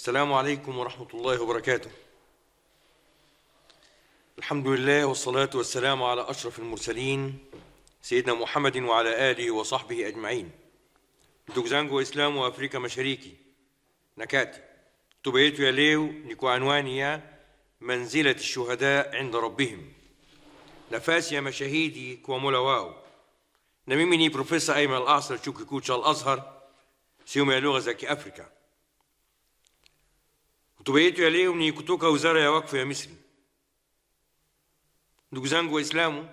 السلام عليكم ورحمة الله وبركاته. الحمد لله والصلاة والسلام على أشرف المرسلين سيدنا محمد وعلى آله وصحبه أجمعين. دوكزانجو إسلام وأفريكا مشاريكي نكاتي تبيتو يا ليو نيكو عنواني منزلة الشهداء عند ربهم. نفاس يا مشاهيدي كو مولاواو. نميمني بروفيسا أيمن الأعصر تشوكي كوتشا الأزهر سيوم يا لغة أفريقيا. وطبيعته عليهم اني كتوكا وزارة يا وقف يا مصري ndugu zangu waislamu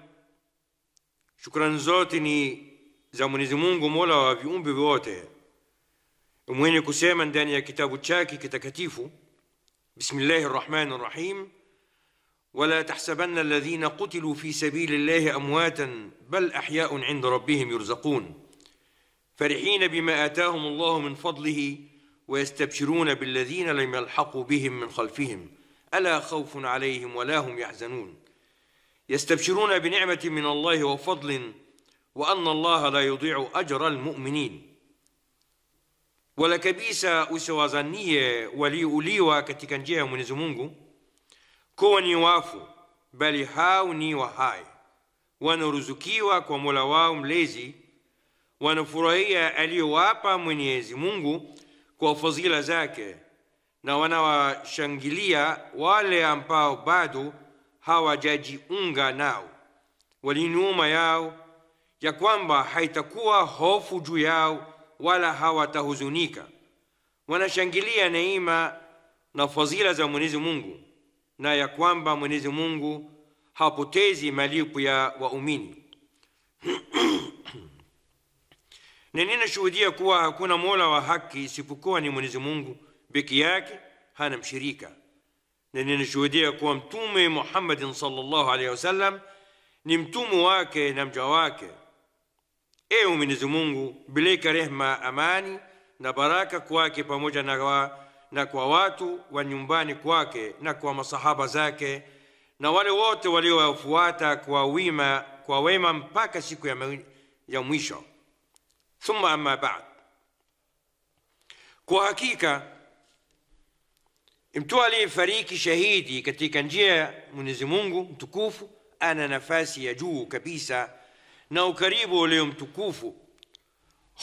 shukrani zote ni za mwenyezi mungu mola wa viumbe vyote mwenye kusema ndani ya kitabu chake kitakatifu bismillahi rrahmani rrahim wala tahsabanna alladhina qutilu fi sabili llahi amwatan bal ahyaun inda rabbihim yurzaqun farihina bima atahum llahu min fadlihi ويستبشرون بالذين لم يلحقوا بهم من خلفهم ألا خوف عليهم ولا هم يحزنون يستبشرون بنعمة من الله وفضل وأن الله لا يضيع أجر المؤمنين Walakabisa usiwadhanie waliouliwa katika njia ya Mwenyezi Mungu kuwa ni wafu, bali hao ni wa hai, wanaoruzukiwa kwa Mola wao Mlezi, wanafurahia aliyowapa Mwenyezi Mungu kwa fadhila zake na wanawashangilia wale ambao bado hawajajiunga nao. walinuma yao ya kwamba haitakuwa hofu juu yao wala hawatahuzunika. Wanashangilia neema na fadhila za Mwenyezi Mungu na ya kwamba Mwenyezi Mungu hapotezi malipo ya waumini. na ninashuhudia kuwa hakuna mola wa haki isipokuwa ni Mwenyezi Mungu peke yake, hana mshirika, na ninashuhudia kuwa Mtume Muhammadin sallallahu alaihi wasallam ni mtume wake na mja wake. Ewe Mwenyezi Mungu, bileka rehma, amani na baraka kwake pamoja na kwa, na kwa watu wa nyumbani kwake na kwa masahaba zake na wale wote waliowafuata kwa wema mpaka siku ya, ya mwisho. Thumma amma ba'd, kwa hakika mtu aliyefariki shahidi katika njia ya Mwenyezi Mungu mtukufu ana nafasi ya juu kabisa na ukaribu ulio mtukufu.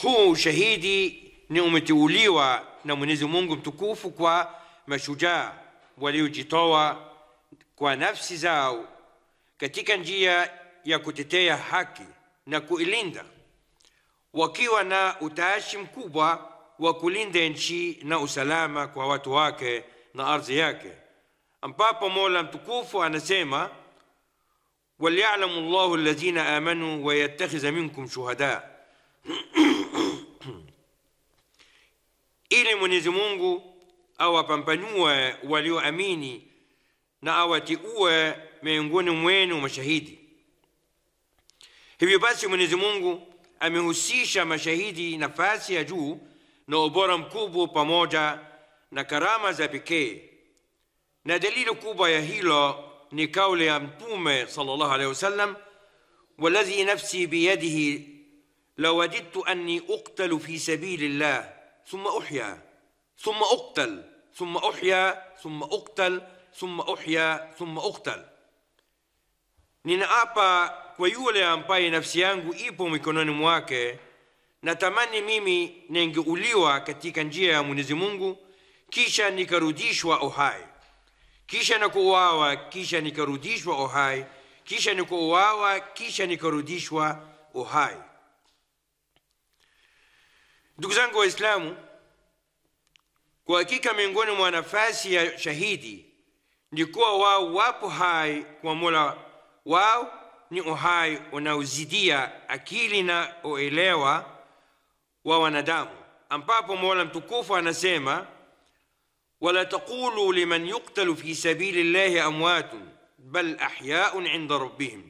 Huu ushahidi ni umeteuliwa na Mwenyezi Mungu mtukufu kwa mashujaa waliojitoa kwa nafsi zao katika njia ya kutetea haki na kuilinda wakiwa na utashi mkubwa wa kulinda nchi na usalama kwa watu wake na ardhi yake, ambapo Mola mtukufu anasema walyalamu llahu alladhina amanu wayattakhidha minkum shuhada ili Mwenyezi Mungu awapambanue walioamini na awatiue miongoni mwenu mashahidi. Hivyo basi Mwenyezi Mungu amehusisha mashahidi nafasi ya juu na ubora mkubwa pamoja na karama za pekee, na dalili kubwa ya hilo ni kauli ya Mtume sallallahu alaihi wasallam, walladhi nafsi biyadihi lawajidtu anni uqtalu fi llah thumma uhya thumma uqtal thumma uhya thumma uqtal thumma uhya thumma uqtal. Ninaapa kwa yule ambaye nafsi yangu ipo mikononi mwake, natamani mimi ningeuliwa katika njia ya Mwenyezi Mungu, kisha nikarudishwa uhai, kisha nikuuawa kisha nikarudishwa uhai, kisha nikuuawa, kisha nikarudishwa uhai. Ndugu zangu Waislamu, kwa hakika miongoni mwa nafasi ya shahidi ni kuwa wao wapo hai kwa Mola wao ni uhai unaozidia akili na uelewa wa wanadamu, ambapo Mola mtukufu anasema wala taqulu liman yuqtalu fi sabili llahi amwatun bal ahyaun inda rabbihim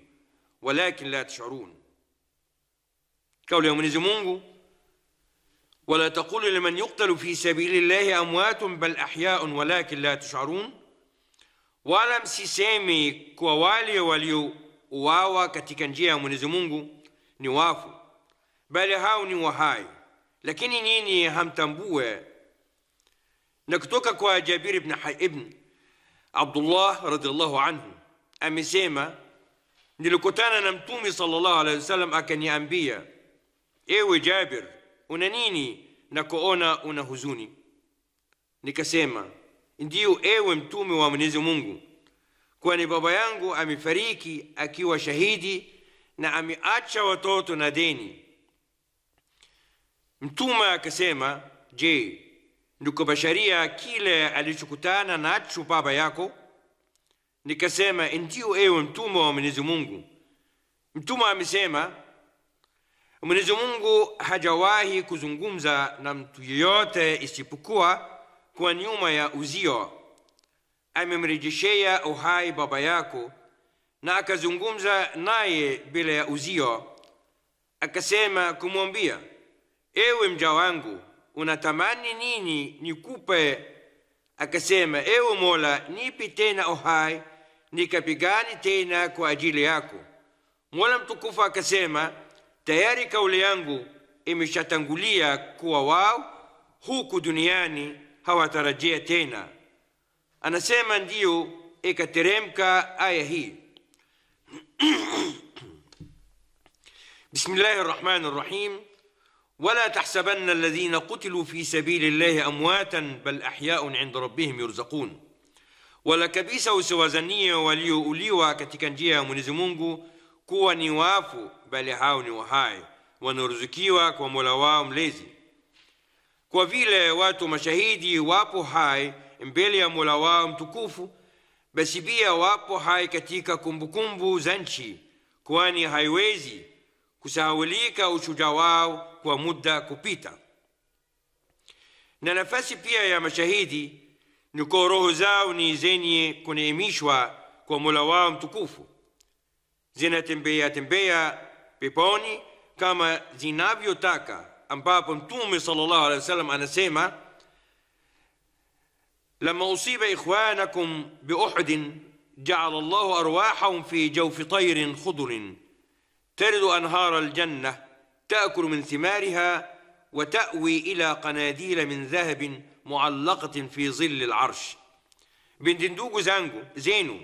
walakin la tashurun. Kauli ya Mwenyezi Mungu, wala taqulu liman yuqtalu fi sabili llahi amwatun bal ahyaun walakin la tashurun, wala msisemi kwa wale walio uwawa katika njia ya Mwenyezi Mungu ni wafu, bali hao ni wahai, lakini nini hamtambue. Na kutoka kwa Jabir ibn, ibn Abdullah radhiallahu anhu amesema, nilikutana na Mtume sallallahu alaihi wasallam akaniambia, ewe Jabir, una nini na kuona una huzuni? Nikasema, ndiyo ewe Mtume wa Mwenyezi Mungu kwani baba yangu amefariki akiwa shahidi na ameacha watoto na deni. Mtume akasema, je, nikubasharia kile alichokutana nacho baba yako? Nikasema, ndio ewe mtume wa Mwenyezi Mungu. Mtume amesema, Mwenyezi Mungu hajawahi kuzungumza na mtu yeyote isipokuwa kwa nyuma ya uzio amemrejeshea uhai baba yako, na akazungumza naye bila ya uzio, akasema kumwambia, ewe mja wangu, unatamani nini nikupe? Akasema, ewe Mola, nipi tena uhai nikapigani tena kwa ajili yako. Mola mtukufu akasema, tayari kauli yangu imeshatangulia kuwa wao huku duniani hawatarajia tena a na se mandiu e بسم الله الرحمن الرحيم ولا تحسبن الذين قتلوا في سبيل الله أمواتا بل أحياء عند ربهم يرزقون ولا كبيسة وسوزنية وليو أوليوا كتكنجيا منزمونجو كوا نوافو بل هاون وهاي ونرزكيوا كوا ملواهم ليزي كوا فيلا واتو مشاهدي وابو هاي mbele ya Mola wao mtukufu, basi pia wapo hai katika kumbukumbu za nchi, kwani haiwezi kusahaulika ushuja wao kwa muda kupita. Na nafasi pia ya mashahidi ni kwa roho zao ni zenye kuneemishwa kwa Mola wao mtukufu, zinatembea tembea peponi kama zinavyotaka, ambapo Mtume sallallahu alaihi wasallam anasema لما أصيب إخوانكم بأحد جعل الله أرواحهم في جوف طير خضر ترد أنهار الجنة تأكل من ثمارها وتأوي إلى قناديل من ذهب معلقة في ظل العرش بندندوغو زانجو زينو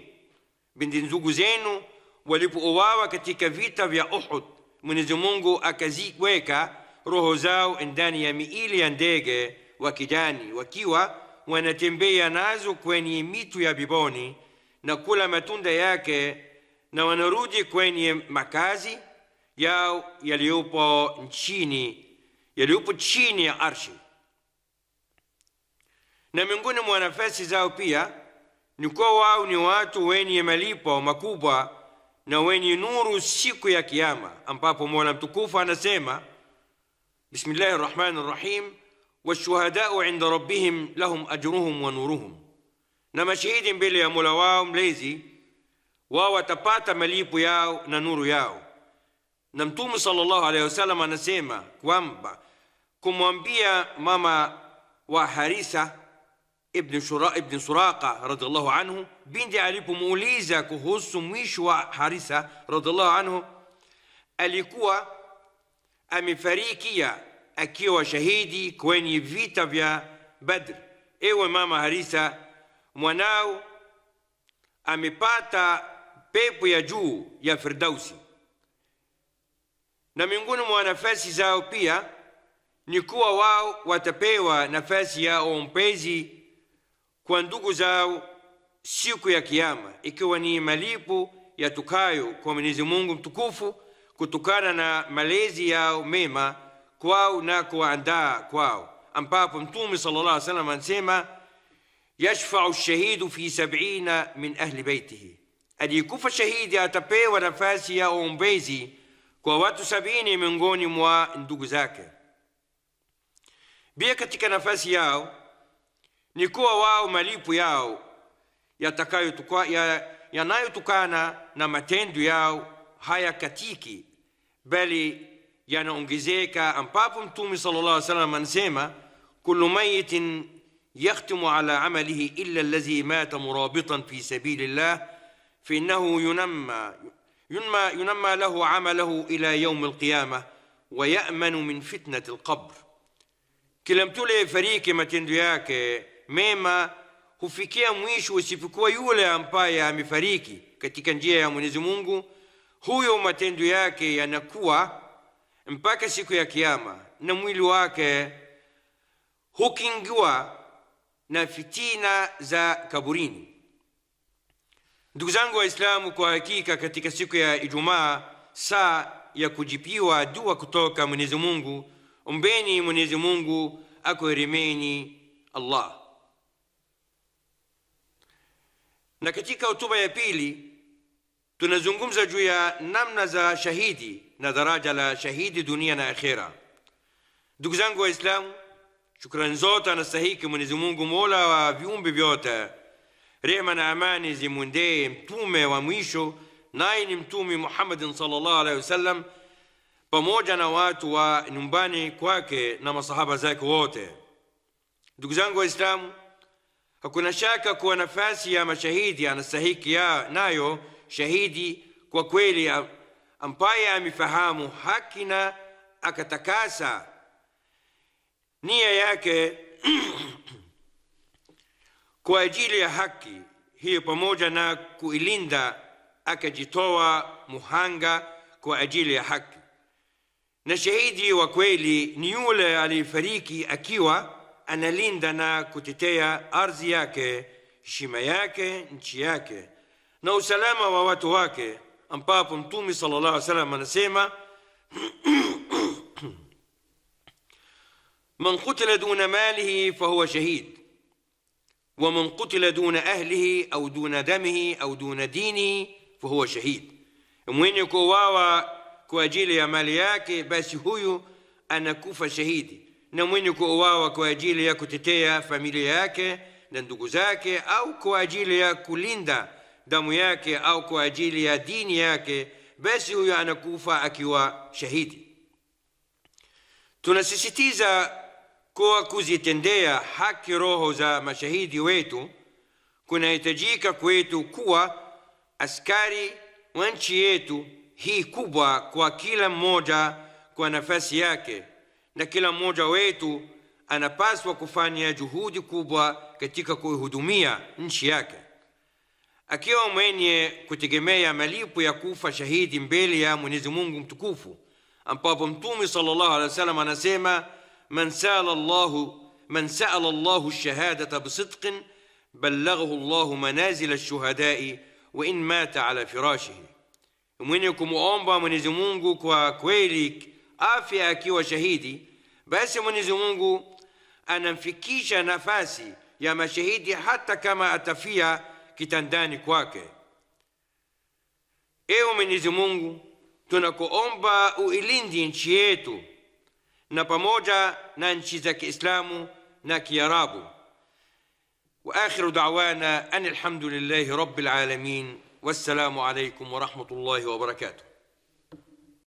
بندندوغو زينو ولبؤواوا فيتا بيا أحد من زمونجو أكزي ويكا روهوزاو إنداني ميئيليان ديجي وكيجاني وكيوا wanatembea nazo kwenye mitu ya Biboni na kula matunda yake na wanarudi kwenye makazi yao yaliyopo nchini yaliyopo chini ya arshi. Na miongoni mwa nafasi zao pia ni kuwa wao ni watu wenye malipo makubwa na wenye nuru siku ya kiama ambapo Mola mtukufu anasema, bismillahi rahmani rahim والشهداء عند ربهم لهم أجرهم ونورهم نما شهيد بلي ملواهم ليزي واو تباتا مليب ياو ننور ياو نمتوم صلى الله عليه وسلم نسيما كوامبا كموانبيا ماما وحريسة ابن شراء ابن سراقة رضي الله عنه بين دي موليزا كهوس ميشوا حريسة رضي الله عنه أليكوا أمي فريكيا akiwa shahidi kwenye vita vya Badr. Ewe mama Harisa, mwanao amepata pepo ya juu ya Firdausi, na miongoni mwa nafasi zao pia ni kuwa wao watapewa nafasi ya ompezi kwa ndugu zao siku ya Kiyama, ikiwa ni malipo yatokayo kwa Mwenyezi Mungu mtukufu kutokana na malezi yao mema. كواو ناكو عندها كواو أم بابم تومي صلى الله عليه وسلم أنسيما يشفع الشهيد في سبعين من أهل بيته أدي كوفا شهيد يا تبي ونفاسي يا أم أمبيزي كواتو سبعين من غوني موا ندوك زاكي Pia katika nafasi yao يا kuwa wao malipo yao yanayotokana ya, ya na matendo yao hayakatiki, بلي يعني أم جزيكا بابم تومي صلى الله عليه وسلم من سيما كل ميت يختم على عمله إلا الذي مات مرابطا في سبيل الله فإنه ينمى ينمى ينمى له عمله إلى يوم القيامة ويأمن من فتنة القبر كلمت لي فريق ما تندياك ميما هو في كي أمويش وسيفكوا يولي أمبا يا مفريكي كتي كان جيا يا منزمونغو هو يوم تندياك يا mpaka siku ya Kiyama, na mwili wake hukingiwa na fitina za kaburini. Ndugu zangu Waislamu, kwa hakika katika siku ya Ijumaa, saa ya kujipiwa dua kutoka Mwenyezi Mungu, ombeni Mwenyezi Mungu akuheremeni Allah. Na katika hotuba ya pili tunazungumza juu ya namna za shahidi na daraja la shahidi dunia na akhera. Ndugu zangu Waislamu, shukrani zote anastahiki Mwenyezi Mungu, mola wa viumbe vyote. Rehema na amani zimunde mtume wa mwisho, naye ni Mtume Muhammadin sallallahu alaihi wasallam, pamoja na watu wa nyumbani kwake na masahaba zake wote. Ndugu zangu Waislamu, hakuna shaka kuwa nafasi ya mashahidi anastahiki nayo shahidi kwa kweli ambaye amefahamu haki na akatakasa nia yake kwa ajili ya haki hiyo, pamoja na kuilinda, akajitoa muhanga kwa ajili ya haki. Na shahidi wa kweli ni yule aliyefariki akiwa analinda na kutetea ardhi yake, heshima yake, nchi yake na usalama wa watu wake ambapo Mtume sallallahu alaihi wasallam anasema man qutila duna malihi fahuwa shahid ومن قتل دون أهله أو دون دمه أو دون دينه فهو شهيد mwenye kuuawa kwa ajili ya mali yake basi huyu anakufa shahidi na mwenye kuuawa kwa ajili ya kutetea familia yake na ndugu zake au kwa ajili ya kulinda damu yake au kwa ajili ya dini yake, basi huyo anakufa akiwa shahidi. Tunasisitiza kuwa kuzitendea haki roho za mashahidi wetu kunahitajika kwetu kuwa askari wa nchi yetu hii kubwa, kwa kila mmoja kwa nafasi yake, na kila mmoja wetu anapaswa kufanya juhudi kubwa katika kuihudumia nchi yake. akiwa mwenye kutegemea malipo ya kufa shahidi mbele ya Mwenyezi Mungu mtukufu, ambapo Mtume sallallahu alaihi wasallam anasema man sala Allahu man sala Allahu shahadata bisidqin ballaghahu Allahu manazil ash-shuhada'i wa in mata ala firashihi, mwenye kumuomba Mwenyezi Mungu kwa kweli afya akiwa shahidi, basi Mwenyezi Mungu anamfikisha nafasi ya mashahidi hata kama atafia kitandani kwake. Ewe Mwenyezi Mungu, tunakuomba uilindi nchi yetu na pamoja na nchi za Kiislamu na Kiarabu. وآخر دعوانا أن الحمد لله رب العالمين والسلام عليكم ورحمة الله وبركاته